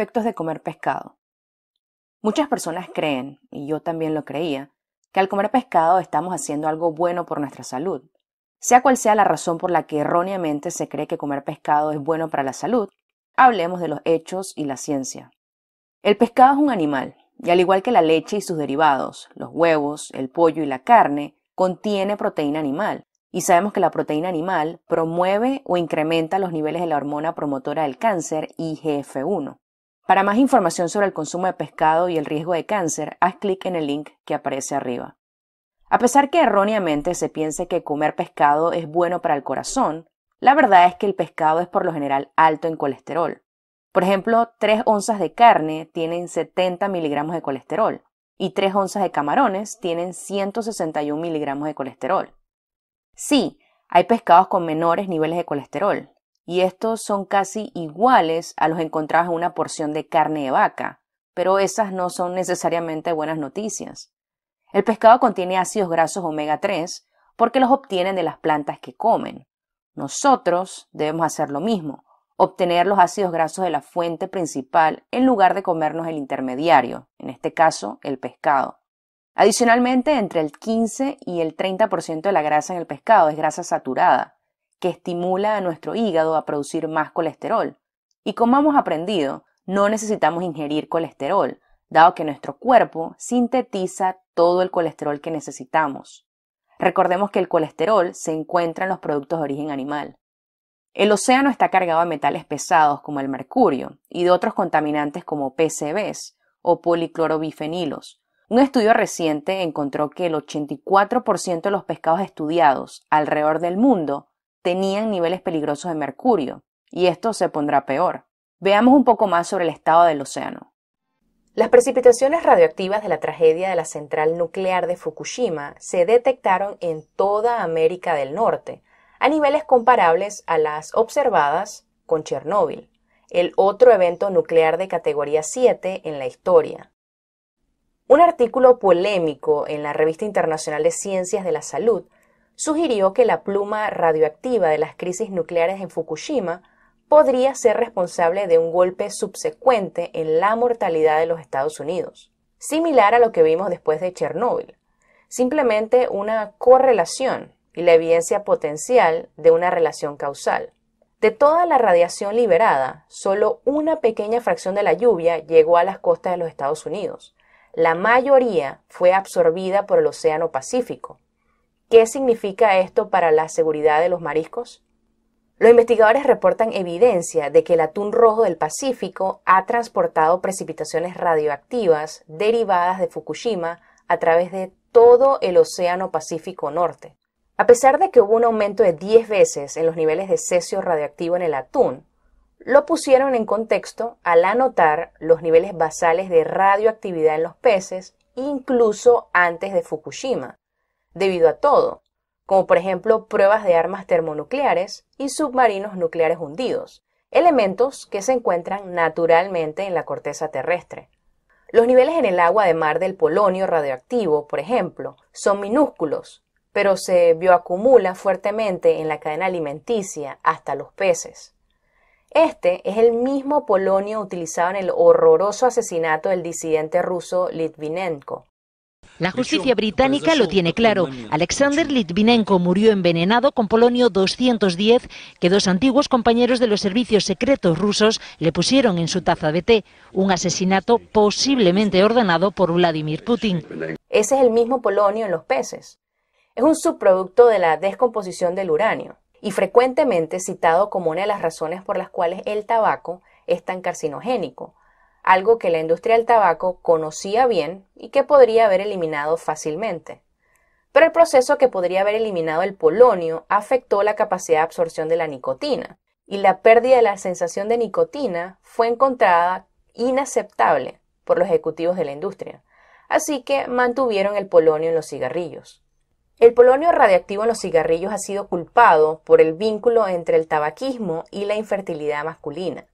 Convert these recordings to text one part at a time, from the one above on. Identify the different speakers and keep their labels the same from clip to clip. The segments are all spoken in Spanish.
Speaker 1: efectos de comer pescado. Muchas personas creen, y yo también lo creía, que al comer pescado estamos haciendo algo bueno por nuestra salud. Sea cual sea la razón por la que erróneamente se cree que comer pescado es bueno para la salud, hablemos de los hechos y la ciencia. El pescado es un animal, y al igual que la leche y sus derivados, los huevos, el pollo y la carne, contiene proteína animal, y sabemos que la proteína animal promueve o incrementa los niveles de la hormona promotora del cáncer IGF-1. Para más información sobre el consumo de pescado y el riesgo de cáncer, haz clic en el link que aparece arriba. A pesar que erróneamente se piense que comer pescado es bueno para el corazón, la verdad es que el pescado es por lo general alto en colesterol. Por ejemplo, 3 onzas de carne tienen 70 miligramos de colesterol y 3 onzas de camarones tienen 161 miligramos de colesterol. Sí, hay pescados con menores niveles de colesterol, y estos son casi iguales a los encontrados en una porción de carne de vaca, pero esas no son necesariamente buenas noticias. El pescado contiene ácidos grasos omega 3 porque los obtienen de las plantas que comen. Nosotros debemos hacer lo mismo, obtener los ácidos grasos de la fuente principal en lugar de comernos el intermediario, en este caso el pescado. Adicionalmente, entre el 15 y el 30% de la grasa en el pescado es grasa saturada, que estimula a nuestro hígado a producir más colesterol. Y como hemos aprendido, no necesitamos ingerir colesterol, dado que nuestro cuerpo sintetiza todo el colesterol que necesitamos. Recordemos que el colesterol se encuentra en los productos de origen animal. El océano está cargado de metales pesados como el mercurio y de otros contaminantes como PCBs o policlorobifenilos. Un estudio reciente encontró que el 84% de los pescados estudiados alrededor del mundo tenían niveles peligrosos de mercurio, y esto se pondrá peor. Veamos un poco más sobre el estado del océano. Las precipitaciones radioactivas de la tragedia de la central nuclear de Fukushima se detectaron en toda América del Norte, a niveles comparables a las observadas con Chernóbil, el otro evento nuclear de categoría 7 en la historia. Un artículo polémico en la Revista Internacional de Ciencias de la Salud sugirió que la pluma radioactiva de las crisis nucleares en Fukushima podría ser responsable de un golpe subsecuente en la mortalidad de los Estados Unidos, similar a lo que vimos después de Chernóbil, simplemente una correlación y la evidencia potencial de una relación causal. De toda la radiación liberada, solo una pequeña fracción de la lluvia llegó a las costas de los Estados Unidos. La mayoría fue absorbida por el Océano Pacífico. ¿Qué significa esto para la seguridad de los mariscos? Los investigadores reportan evidencia de que el atún rojo del Pacífico ha transportado precipitaciones radioactivas derivadas de Fukushima a través de todo el Océano Pacífico Norte. A pesar de que hubo un aumento de 10 veces en los niveles de cesio radioactivo en el atún, lo pusieron en contexto al anotar los niveles basales de radioactividad en los peces incluso antes de Fukushima debido a todo, como por ejemplo pruebas de armas termonucleares y submarinos nucleares hundidos, elementos que se encuentran naturalmente en la corteza terrestre. Los niveles en el agua de mar del polonio radioactivo, por ejemplo, son minúsculos, pero se bioacumula fuertemente en la cadena alimenticia hasta los peces. Este es el mismo polonio utilizado en el horroroso asesinato del disidente ruso Litvinenko, la justicia británica lo tiene claro. Alexander Litvinenko murió envenenado con polonio 210 que dos antiguos compañeros de los servicios secretos rusos le pusieron en su taza de té. Un asesinato posiblemente ordenado por Vladimir Putin. Ese es el mismo polonio en los peces. Es un subproducto de la descomposición del uranio y frecuentemente citado como una de las razones por las cuales el tabaco es tan carcinogénico, algo que la industria del tabaco conocía bien y que podría haber eliminado fácilmente. Pero el proceso que podría haber eliminado el polonio afectó la capacidad de absorción de la nicotina, y la pérdida de la sensación de nicotina fue encontrada inaceptable por los ejecutivos de la industria, así que mantuvieron el polonio en los cigarrillos. El polonio radiactivo en los cigarrillos ha sido culpado por el vínculo entre el tabaquismo y la infertilidad masculina,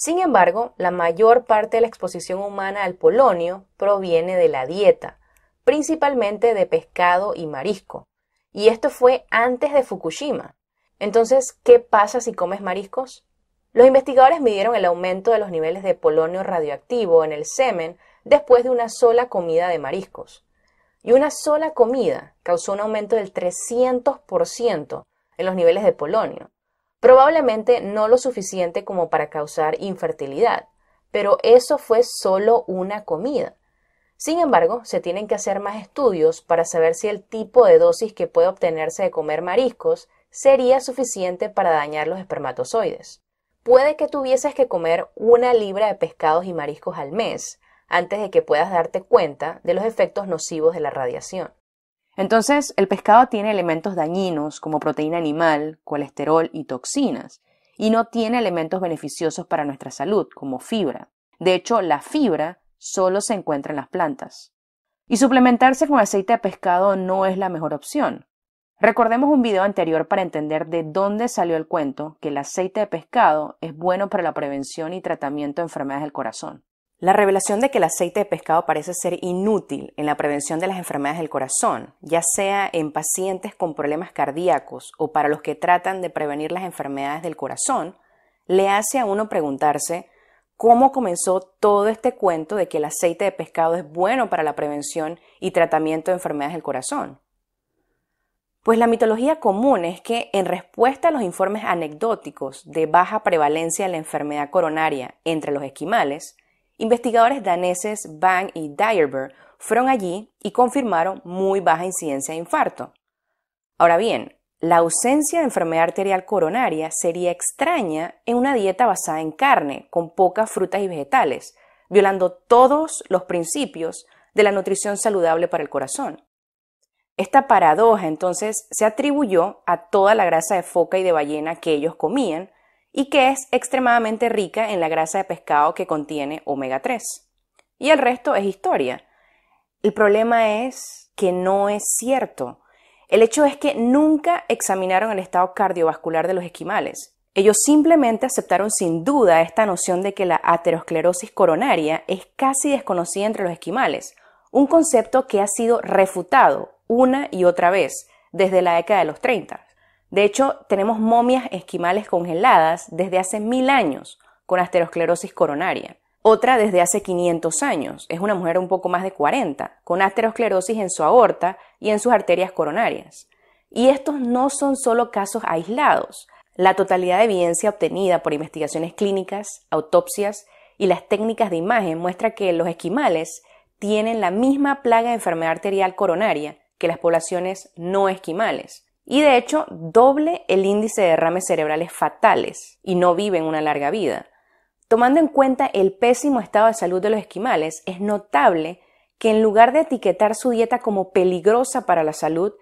Speaker 1: sin embargo, la mayor parte de la exposición humana al polonio proviene de la dieta, principalmente de pescado y marisco. Y esto fue antes de Fukushima. Entonces, ¿qué pasa si comes mariscos? Los investigadores midieron el aumento de los niveles de polonio radioactivo en el semen después de una sola comida de mariscos. Y una sola comida causó un aumento del 300% en los niveles de polonio probablemente no lo suficiente como para causar infertilidad, pero eso fue solo una comida. Sin embargo, se tienen que hacer más estudios para saber si el tipo de dosis que puede obtenerse de comer mariscos sería suficiente para dañar los espermatozoides. Puede que tuvieses que comer una libra de pescados y mariscos al mes antes de que puedas darte cuenta de los efectos nocivos de la radiación. Entonces, el pescado tiene elementos dañinos como proteína animal, colesterol y toxinas, y no tiene elementos beneficiosos para nuestra salud como fibra. De hecho, la fibra solo se encuentra en las plantas. Y suplementarse con aceite de pescado no es la mejor opción. Recordemos un video anterior para entender de dónde salió el cuento que el aceite de pescado es bueno para la prevención y tratamiento de enfermedades del corazón. La revelación de que el aceite de pescado parece ser inútil en la prevención de las enfermedades del corazón, ya sea en pacientes con problemas cardíacos o para los que tratan de prevenir las enfermedades del corazón, le hace a uno preguntarse cómo comenzó todo este cuento de que el aceite de pescado es bueno para la prevención y tratamiento de enfermedades del corazón. Pues la mitología común es que, en respuesta a los informes anecdóticos de baja prevalencia de la enfermedad coronaria entre los esquimales, investigadores daneses Bang y Dyerberg fueron allí y confirmaron muy baja incidencia de infarto. Ahora bien, la ausencia de enfermedad arterial coronaria sería extraña en una dieta basada en carne, con pocas frutas y vegetales, violando todos los principios de la nutrición saludable para el corazón. Esta paradoja entonces se atribuyó a toda la grasa de foca y de ballena que ellos comían, y que es extremadamente rica en la grasa de pescado que contiene omega 3. Y el resto es historia. El problema es que no es cierto. El hecho es que nunca examinaron el estado cardiovascular de los esquimales. Ellos simplemente aceptaron sin duda esta noción de que la aterosclerosis coronaria es casi desconocida entre los esquimales, un concepto que ha sido refutado una y otra vez desde la década de los 30. De hecho, tenemos momias esquimales congeladas desde hace mil años con aterosclerosis coronaria. Otra desde hace 500 años, es una mujer un poco más de 40, con aterosclerosis en su aorta y en sus arterias coronarias. Y estos no son solo casos aislados. La totalidad de evidencia obtenida por investigaciones clínicas, autopsias y las técnicas de imagen muestra que los esquimales tienen la misma plaga de enfermedad arterial coronaria que las poblaciones no esquimales, y de hecho doble el índice de derrames cerebrales fatales y no viven una larga vida. Tomando en cuenta el pésimo estado de salud de los esquimales, es notable que en lugar de etiquetar su dieta como peligrosa para la salud,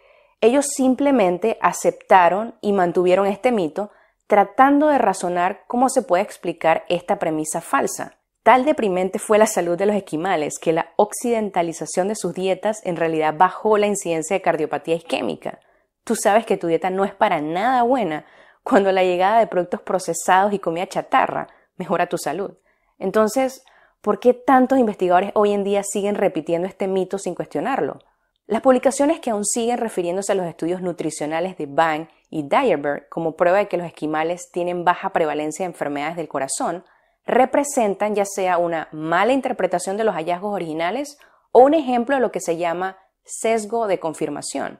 Speaker 1: ellos simplemente aceptaron y mantuvieron este mito tratando de razonar cómo se puede explicar esta premisa falsa. Tal deprimente fue la salud de los esquimales que la occidentalización de sus dietas en realidad bajó la incidencia de cardiopatía isquémica tú sabes que tu dieta no es para nada buena cuando la llegada de productos procesados y comida chatarra mejora tu salud. Entonces, ¿por qué tantos investigadores hoy en día siguen repitiendo este mito sin cuestionarlo? Las publicaciones que aún siguen refiriéndose a los estudios nutricionales de Bang y Dyerberg como prueba de que los esquimales tienen baja prevalencia de enfermedades del corazón representan ya sea una mala interpretación de los hallazgos originales o un ejemplo de lo que se llama sesgo de confirmación,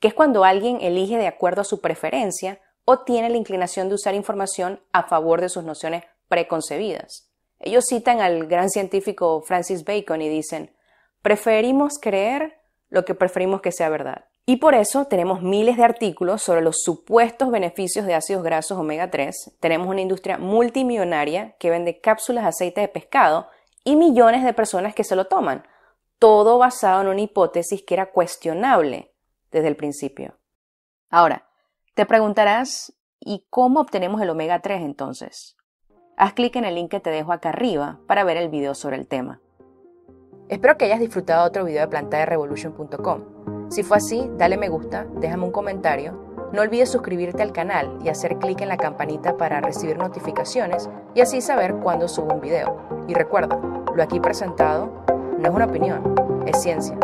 Speaker 1: que es cuando alguien elige de acuerdo a su preferencia o tiene la inclinación de usar información a favor de sus nociones preconcebidas. Ellos citan al gran científico Francis Bacon y dicen, preferimos creer lo que preferimos que sea verdad. Y por eso tenemos miles de artículos sobre los supuestos beneficios de ácidos grasos omega 3, tenemos una industria multimillonaria que vende cápsulas de aceite de pescado y millones de personas que se lo toman, todo basado en una hipótesis que era cuestionable, desde el principio. Ahora, te preguntarás, ¿y cómo obtenemos el omega 3 entonces? Haz clic en el link que te dejo acá arriba para ver el video sobre el tema. Espero que hayas disfrutado otro video de revolution.com. Si fue así, dale me gusta, déjame un comentario no olvides suscribirte al canal y hacer clic en la campanita para recibir notificaciones y así saber cuándo subo un video. Y recuerda, lo aquí presentado no es una opinión, es ciencia.